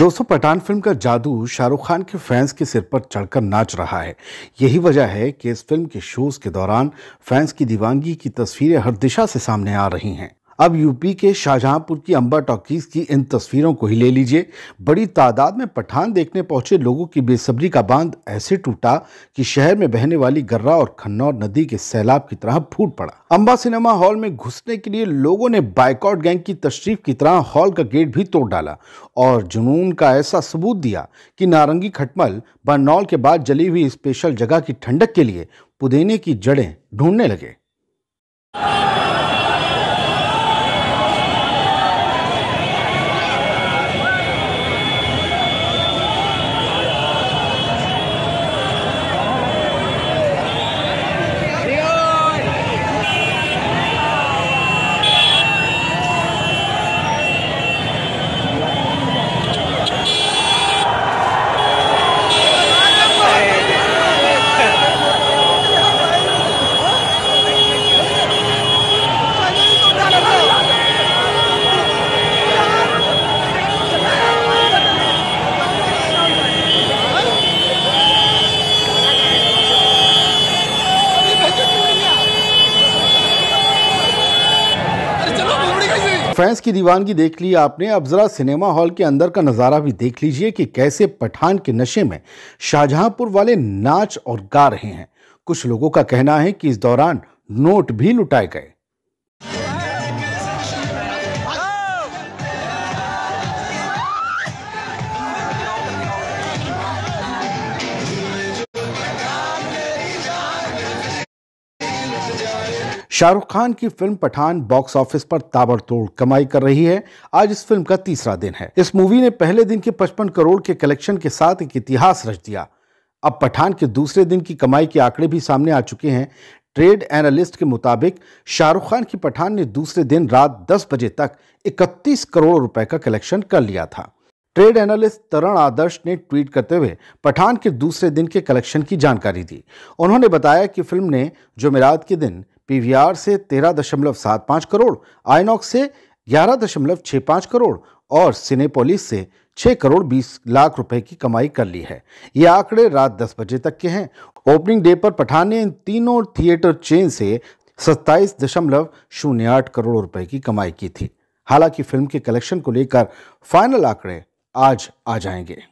दोस्तों पठान फिल्म का जादू शाहरुख खान के फैंस के सिर पर चढ़कर नाच रहा है यही वजह है कि इस फिल्म के शोज के दौरान फैंस की दीवानगी की तस्वीरें हर दिशा से सामने आ रही हैं अब यूपी के शाहजहांपुर की अंबा टॉकीज़ की इन तस्वीरों को ही ले लीजिए बड़ी तादाद में पठान देखने पहुंचे लोगों की बेसब्री का बांध ऐसे टूटा कि शहर में बहने वाली गर्रा और खन्नौर नदी के सैलाब की तरह फूट पड़ा अंबा सिनेमा हॉल में घुसने के लिए लोगों ने बाइकआउट गैंग की तशरीफ की तरह हॉल का गेट भी तोड़ डाला और जुनून का ऐसा सबूत दिया कि नारंगी खटमल बरनौल के बाद जली हुई स्पेशल जगह की ठंडक के लिए पुदेने की जड़ें ढूंढने लगे फैंस की दीवानगी देख ली आपने अब ज़रा सिनेमा हॉल के अंदर का नज़ारा भी देख लीजिए कि कैसे पठान के नशे में शाहजहांपुर वाले नाच और गा रहे हैं कुछ लोगों का कहना है कि इस दौरान नोट भी लुटाए गए शाहरुख खान की फिल्म पठान बॉक्स ऑफिस पर ताबड़तोड़ कमाई कर रही है आज इस फिल्म का तीसरा दिन है इस मूवी ने पहले दिन के 55 करोड़ के कलेक्शन के साथ एक इतिहास रच दिया अब पठान के दूसरे दिन की कमाई के आंकड़े भी सामने आ चुके हैं ट्रेड एनालिस्ट के मुताबिक शाहरुख खान की पठान ने दूसरे दिन रात 10 बजे तक 31 करोड़ रुपए का कलेक्शन कर लिया था ट्रेड एनालिस्ट तरण आदर्श ने ट्वीट करते हुए पठान के दूसरे दिन के कलेक्शन की जानकारी दी उन्होंने बताया कि फिल्म ने जुमेरात के दिन पीवीआर से तेरह दशमलव सात पाँच करोड़ आईनॉक्स से ग्यारह दशमलव छः पाँच करोड़ और सिनेपोलिस से छः करोड़ बीस लाख रुपए की कमाई कर ली है ये आंकड़े रात दस बजे तक के हैं ओपनिंग डे पर पठान ने इन तीनों थिएटर चेन से सत्ताईस दशमलव शून्य आठ करोड़ रुपए की कमाई की थी हालांकि फिल्म के कलेक्शन को लेकर फाइनल आंकड़े आज आ जाएंगे